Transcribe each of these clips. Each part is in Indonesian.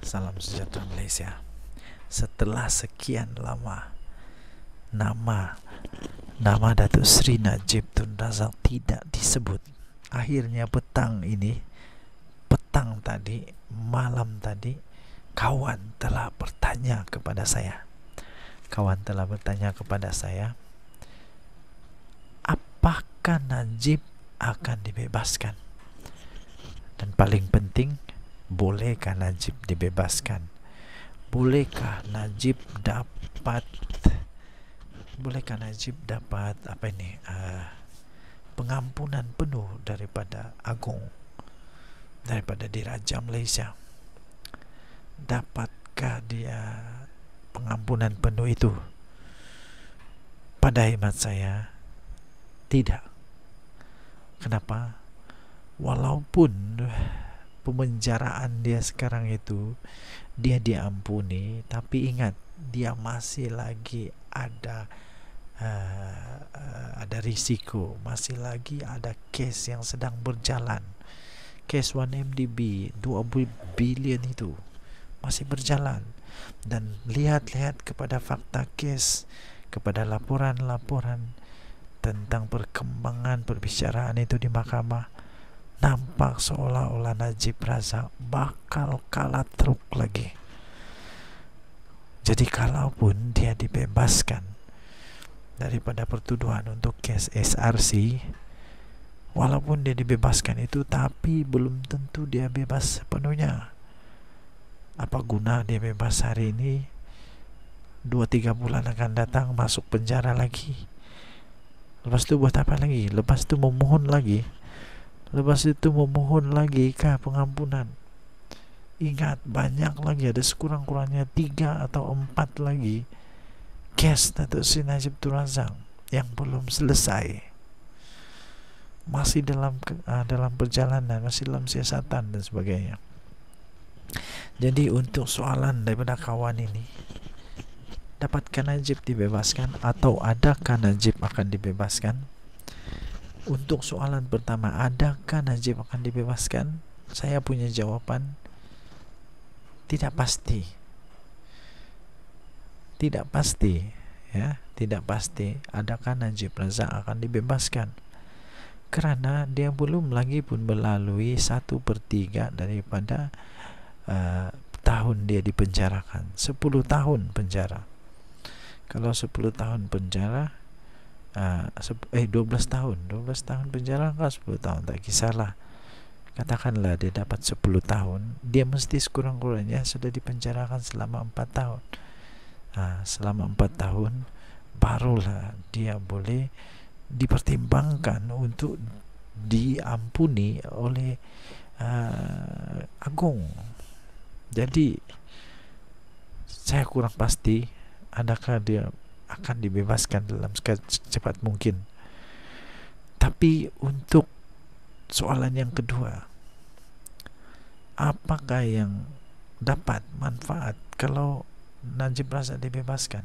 Salam sejahtera Malaysia. Setelah sekian lama nama nama Datuk Seri Najib Tun Razak tidak disebut. Akhirnya petang ini, petang tadi, malam tadi kawan telah bertanya kepada saya kawan telah bertanya kepada saya apakah Najib akan dibebaskan dan paling penting bolehkah Najib dibebaskan bolehkah Najib dapat bolehkah Najib dapat apa ini uh, pengampunan penuh daripada agung daripada diraja Malaysia dapatkah dia pengampunan penuh itu? Pada hemat saya, tidak. Kenapa? Walaupun pemenjaraan dia sekarang itu dia diampuni, tapi ingat dia masih lagi ada uh, uh, ada risiko, masih lagi ada case yang sedang berjalan. Case 1MDB 2 billion itu masih berjalan dan lihat-lihat kepada fakta kes, kepada laporan-laporan tentang perkembangan perbicaraan itu di mahkamah nampak seolah-olah Najib Razak bakal kalah truk lagi. Jadi kalaupun dia dibebaskan daripada pertuduhan untuk kes SRC, walaupun dia dibebaskan itu tapi belum tentu dia bebas sepenuhnya apa guna dia bebas hari ini dua tiga bulan akan datang masuk penjara lagi lepas itu buat apa lagi lepas itu memohon lagi lepas itu memohon lagi kah pengampunan ingat banyak lagi ada sekurang-kurangnya tiga atau empat lagi case Datuk Sri Najib Turazang yang belum selesai masih dalam uh, dalam perjalanan masih dalam siasatan dan sebagainya jadi untuk soalan daripada kawan ini dapatkan Najib dibebaskan atau adakah Najib akan dibebaskan? Untuk soalan pertama, adakah Najib akan dibebaskan? Saya punya jawaban tidak pasti. Tidak pasti, ya, tidak pasti adakah Najib Razak akan dibebaskan. Karena dia belum lagi pun melalui satu per tiga daripada uh, tahun dia dipenjarakan 10 tahun penjara kalau 10 tahun penjara uh, eh 12 eh, tahun 12 tahun penjara enggak 10 tahun tak kisahlah katakanlah dia dapat 10 tahun dia mesti sekurang-kurangnya sudah dipenjarakan selama 4 tahun nah, selama 4 tahun barulah dia boleh dipertimbangkan untuk diampuni oleh uh, agung jadi saya kurang pasti adakah dia akan dibebaskan dalam secepat mungkin. Tapi untuk soalan yang kedua, apakah yang dapat manfaat kalau Najib Razak dibebaskan?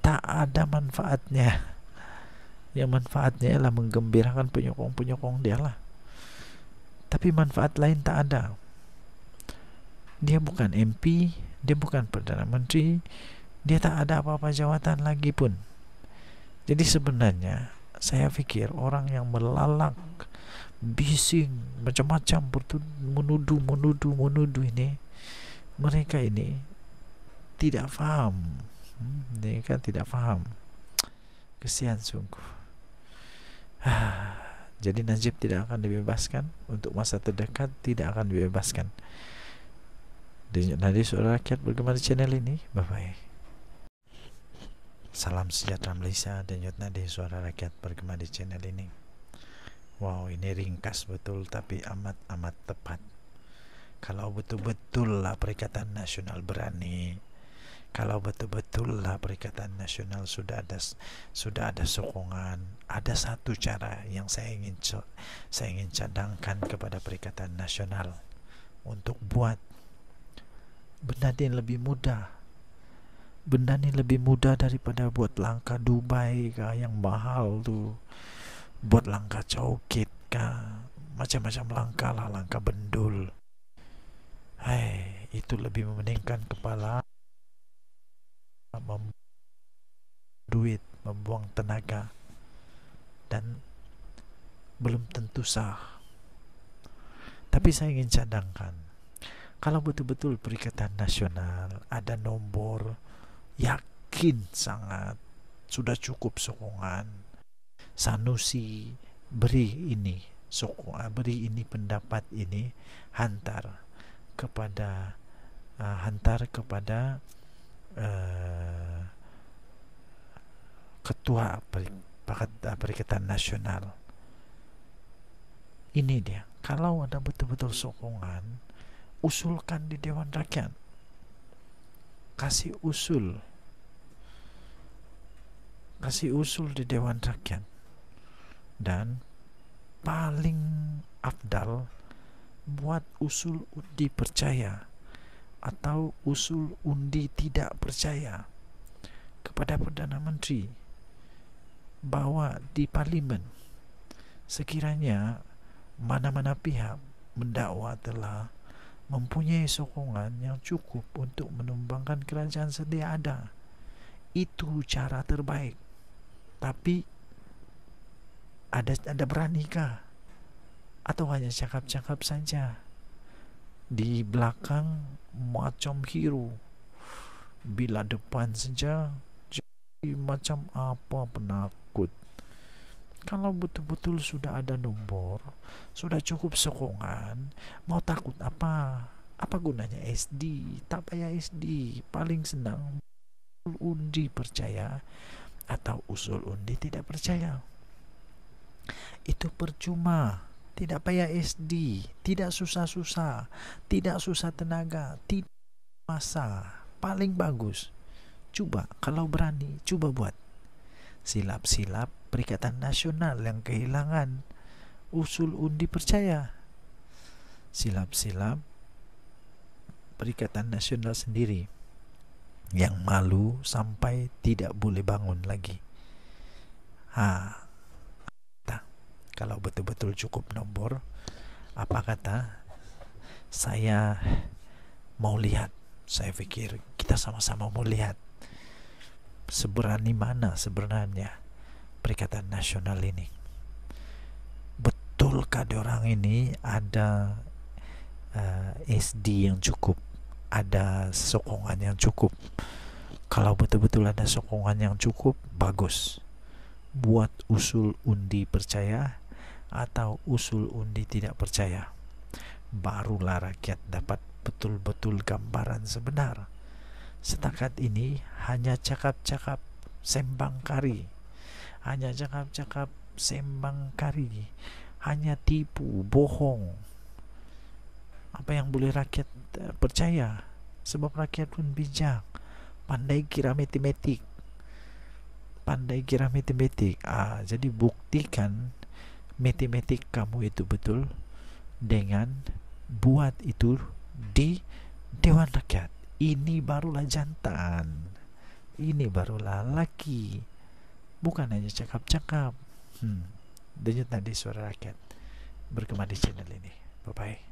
Tak ada manfaatnya. Yang manfaatnya ialah menggembirakan penyokong-penyokong dia lah. Tapi manfaat lain tak ada dia bukan MP dia bukan perdana menteri dia tak ada apa-apa jawatan lagi pun jadi sebenarnya saya pikir orang yang melalang, bising macam-macam menuduh menuduh menuduh ini mereka ini tidak paham hmm, kan tidak paham kesian sungguh jadi Najib tidak akan dibebaskan untuk masa terdekat tidak akan dibebaskan Denyut nadi suara rakyat di channel ini Bye ya. bye Salam sejahtera Malaysia Denyut nadi suara rakyat bergema di channel ini Wow ini ringkas betul Tapi amat-amat tepat Kalau betul-betul lah Perikatan Nasional berani Kalau betul-betul lah Perikatan Nasional sudah ada Sudah ada sokongan Ada satu cara yang saya ingin Saya ingin cadangkan kepada Perikatan Nasional Untuk buat benda ini lebih mudah benda ini lebih mudah daripada buat langkah Dubai kah yang mahal tuh buat langkah cokit kah macam-macam langkah lah langkah bendul Hei, itu lebih memeningkan kepala mem duit membuang tenaga dan belum tentu sah tapi saya ingin cadangkan kalau betul-betul perikatan nasional ada nomor yakin sangat sudah cukup sokongan Sanusi beri ini sokongan eh, beri ini pendapat ini hantar kepada uh, hantar kepada uh, ketua perikatan nasional ini dia kalau ada betul-betul sokongan usulkan di Dewan Rakyat kasih usul kasih usul di Dewan Rakyat dan paling abdal buat usul undi percaya atau usul undi tidak percaya kepada Perdana Menteri bahwa di parlimen sekiranya mana-mana pihak mendakwa telah mempunyai sokongan yang cukup untuk menumbangkan kerajaan sedia ada. Itu cara terbaik. Tapi ada ada beranikah atau hanya cakap-cakap saja di belakang macam hero bila depan saja jadi macam apa penak? kalau betul-betul sudah ada nomor, sudah cukup sokongan, mau takut apa? Apa gunanya SD? Tak payah SD, paling senang undi percaya atau usul undi tidak percaya. Itu percuma, tidak payah SD, tidak susah-susah, tidak susah tenaga, tidak masa, paling bagus. Coba kalau berani, coba buat. Silap-silap Perikatan Nasional yang kehilangan usul undi percaya. Silap-silap Perikatan Nasional sendiri yang malu sampai tidak boleh bangun lagi. Ha, kata, kalau betul-betul cukup nomor, apa kata saya mau lihat? Saya pikir kita sama-sama mau lihat seberani mana sebenarnya Perikatan Nasional ini betulkah orang ini ada uh, eh, SD yang cukup ada sokongan yang cukup kalau betul-betul ada sokongan yang cukup bagus buat usul undi percaya atau usul undi tidak percaya barulah rakyat dapat betul-betul gambaran sebenar setakat ini hanya cakap-cakap sembang kari hanya cakap-cakap sembang kari hanya tipu bohong apa yang boleh rakyat eh, percaya sebab rakyat pun bijak pandai kira matematik pandai kira matematik ah jadi buktikan matematik kamu itu betul dengan buat itu di dewan rakyat ini barulah jantan ini barulah laki bukan hanya cakap-cakap. Hmm, denyut nadi suara rakyat berkemah di channel ini. Bye-bye.